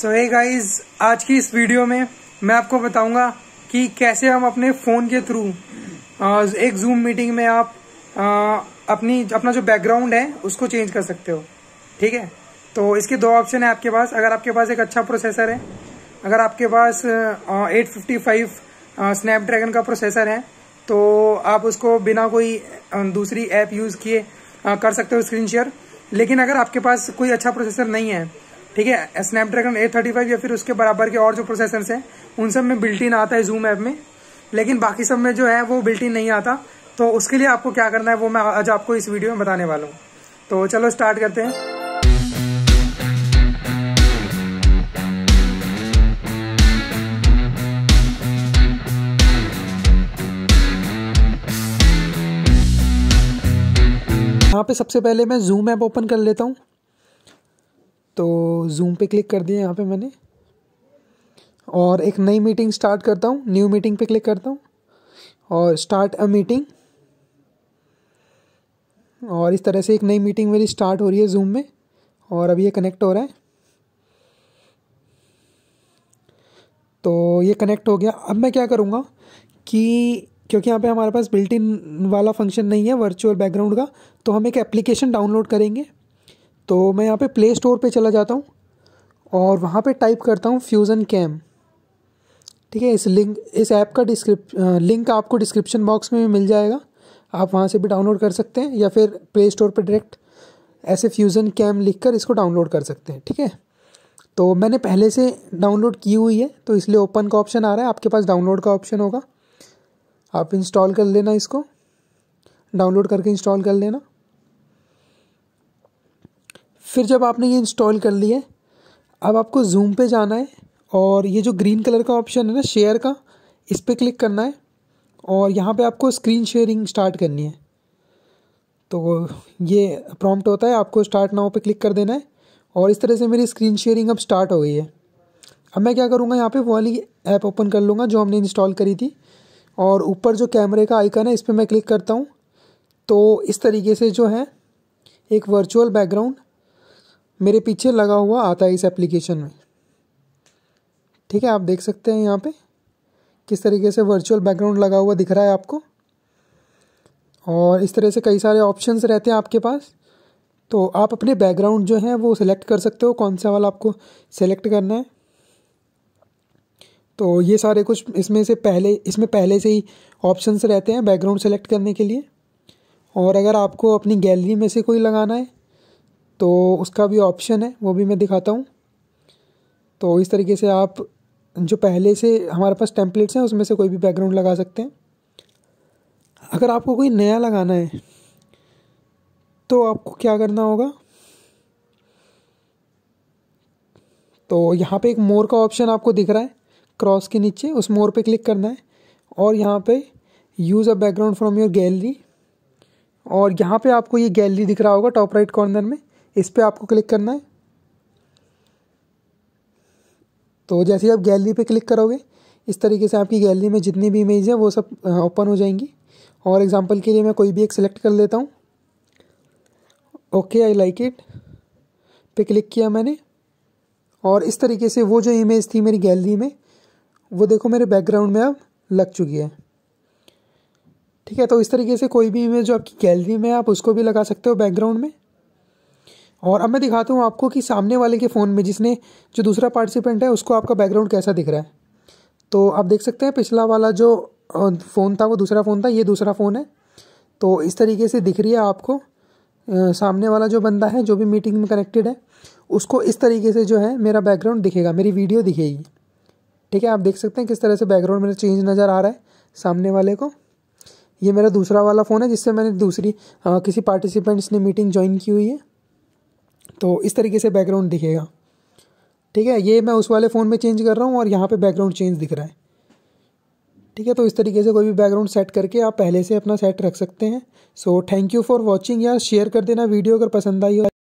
सो ए guys आज की इस वीडियो में मैं आपको बताऊंगा कि कैसे हम अपने फ़ोन के थ्रू एक जूम मीटिंग में आप आ, अपनी अपना जो बैकग्राउंड है उसको चेंज कर सकते हो ठीक है तो इसके दो ऑप्शन है आपके पास अगर आपके पास एक अच्छा प्रोसेसर है अगर आपके पास एट फिफ्टी फाइव स्नैपड्रैगन का प्रोसेसर है तो आप उसको बिना कोई दूसरी ऐप यूज़ किए कर सकते हो स्क्रीन शेयर लेकिन अगर आपके पास कोई अच्छा प्रोसेसर नहीं है ठीक है स्नैपड्रैगन ए थर्टी फाइव या फिर उसके बराबर के और जो प्रोसेसर हैं उन सब में बिल्टिन आता है जूम ऐप में लेकिन बाकी सब में जो है वो बिल्टिन नहीं आता तो उसके लिए आपको क्या करना है वो मैं आज आपको इस वीडियो में बताने वाला हूँ तो चलो स्टार्ट करते हैं यहाँ पे सबसे पहले मैं जूम ऐप ओपन कर लेता हूँ तो जूम पे क्लिक कर दिया यहाँ पे मैंने और एक नई मीटिंग स्टार्ट करता हूँ न्यू मीटिंग पे क्लिक करता हूँ और स्टार्ट अ मीटिंग और इस तरह से एक नई मीटिंग मेरी स्टार्ट हो रही है जूम में और अभी ये कनेक्ट हो रहा है तो ये कनेक्ट हो गया अब मैं क्या करूँगा कि क्योंकि यहाँ पे हमारे पास बिल्ट इन वाला फंक्शन नहीं है वर्चुअल बैकग्राउंड का तो हम एक एप्लीकेशन डाउनलोड करेंगे तो मैं यहाँ पे प्ले स्टोर पे चला जाता हूँ और वहाँ पे टाइप करता हूँ फ्यूज़न कैम ठीक है इस लिंक इस ऐप का डिस्क्रिप लिंक आपको डिस्क्रिप्शन बॉक्स में भी मिल जाएगा आप वहाँ से भी डाउनलोड कर सकते हैं या फिर प्ले स्टोर पर डायरेक्ट ऐसे फ्यूज़न कैम लिख कर इसको डाउनलोड कर सकते हैं ठीक है तो मैंने पहले से डाउनलोड की हुई है तो इसलिए ओपन का ऑप्शन आ रहा है आपके पास डाउनलोड का ऑप्शन होगा आप इंस्टॉल कर लेना इसको डाउनलोड करके इंस्टॉल कर लेना फिर जब आपने ये इंस्टॉल कर लिया है अब आपको जूम पे जाना है और ये जो ग्रीन कलर का ऑप्शन है ना शेयर का इस पर क्लिक करना है और यहाँ पे आपको स्क्रीन शेयरिंग स्टार्ट करनी है तो ये प्रॉम्प्ट होता है आपको स्टार्ट नाउ पे क्लिक कर देना है और इस तरह से मेरी स्क्रीन शेयरिंग अब स्टार्ट हो गई है अब मैं क्या करूँगा यहाँ पे वो वाली ऐप ओपन कर लूँगा जो हमने इंस्टॉल करी थी और ऊपर जो कैमरे का आइकन है इस पर मैं क्लिक करता हूँ तो इस तरीके से जो है एक वर्चुअल बैकग्राउंड मेरे पीछे लगा हुआ आता है इस एप्लीकेशन में ठीक है आप देख सकते हैं यहाँ पे किस तरीके से वर्चुअल बैकग्राउंड लगा हुआ दिख रहा है आपको और इस तरह से कई सारे ऑप्शंस रहते हैं आपके पास तो आप अपने बैकग्राउंड जो है वो सिलेक्ट कर सकते हो कौन सा वाला आपको सेलेक्ट करना है तो ये सारे कुछ इसमें से पहले इसमें पहले से ही ऑप्शंस रहते हैं बैकग्राउंड सेलेक्ट करने के लिए और अगर आपको अपनी गैलरी में से कोई लगाना है तो उसका भी ऑप्शन है वो भी मैं दिखाता हूँ तो इस तरीके से आप जो पहले से हमारे पास टेम्पलेट्स हैं उसमें से कोई भी बैकग्राउंड लगा सकते हैं अगर आपको कोई नया लगाना है तो आपको क्या करना होगा तो यहाँ पे एक मोर का ऑप्शन आपको दिख रहा है क्रॉस के नीचे उस मोर पे क्लिक करना है और यहाँ पे use a background from your gallery और यहाँ पे आपको ये गैलरी दिख रहा होगा टॉप राइट कॉर्नर में इस पर आपको क्लिक करना है तो जैसे आप गैलरी पे क्लिक करोगे इस तरीके से आपकी गैलरी में जितनी भी इमेज है वो सब ओपन हो जाएंगी और एग्जांपल के लिए मैं कोई भी एक सेलेक्ट कर लेता हूँ ओके आई लाइक इट पे क्लिक किया मैंने और इस तरीके से वो जो इमेज थी मेरी गैलरी में वो देखो मेरे बैकग्राउंड में अब लग चुकी है ठीक है तो इस तरीके से कोई भी इमेज जो आपकी गैलरी में आप उसको भी लगा सकते हो बैकग्राउंड में और अब मैं दिखाता हूँ आपको कि सामने वाले के फ़ोन में जिसने जो दूसरा पार्टिसिपेंट है उसको आपका बैकग्राउंड कैसा दिख रहा है तो आप देख सकते हैं पिछला वाला जो फ़ोन था वो दूसरा फ़ोन था ये दूसरा फ़ोन है तो इस तरीके से दिख रही है आपको सामने वाला जो बंदा है जो भी मीटिंग में कनेक्टेड है उसको इस तरीके से जो है मेरा बैकग्राउंड दिखेगा मेरी वीडियो दिखेगी ठीक है आप देख सकते हैं किस तरह से बैकग्राउंड मेरा चेंज नज़र आ रहा है सामने वाले को ये मेरा दूसरा वाला फ़ोन है जिससे मैंने दूसरी आ, किसी पार्टिसिपेंट्स ने मीटिंग ज्वाइन की हुई है तो इस तरीके से बैकग्राउंड दिखेगा ठीक है ये मैं उस वाले फ़ोन में चेंज कर रहा हूँ और यहाँ पे बैकग्राउंड चेंज दिख रहा है ठीक है तो इस तरीके से कोई भी बैकग्राउंड सेट करके आप पहले से अपना सेट रख सकते हैं so thank you for watching यार शेयर कर देना वीडियो अगर पसंद आई हो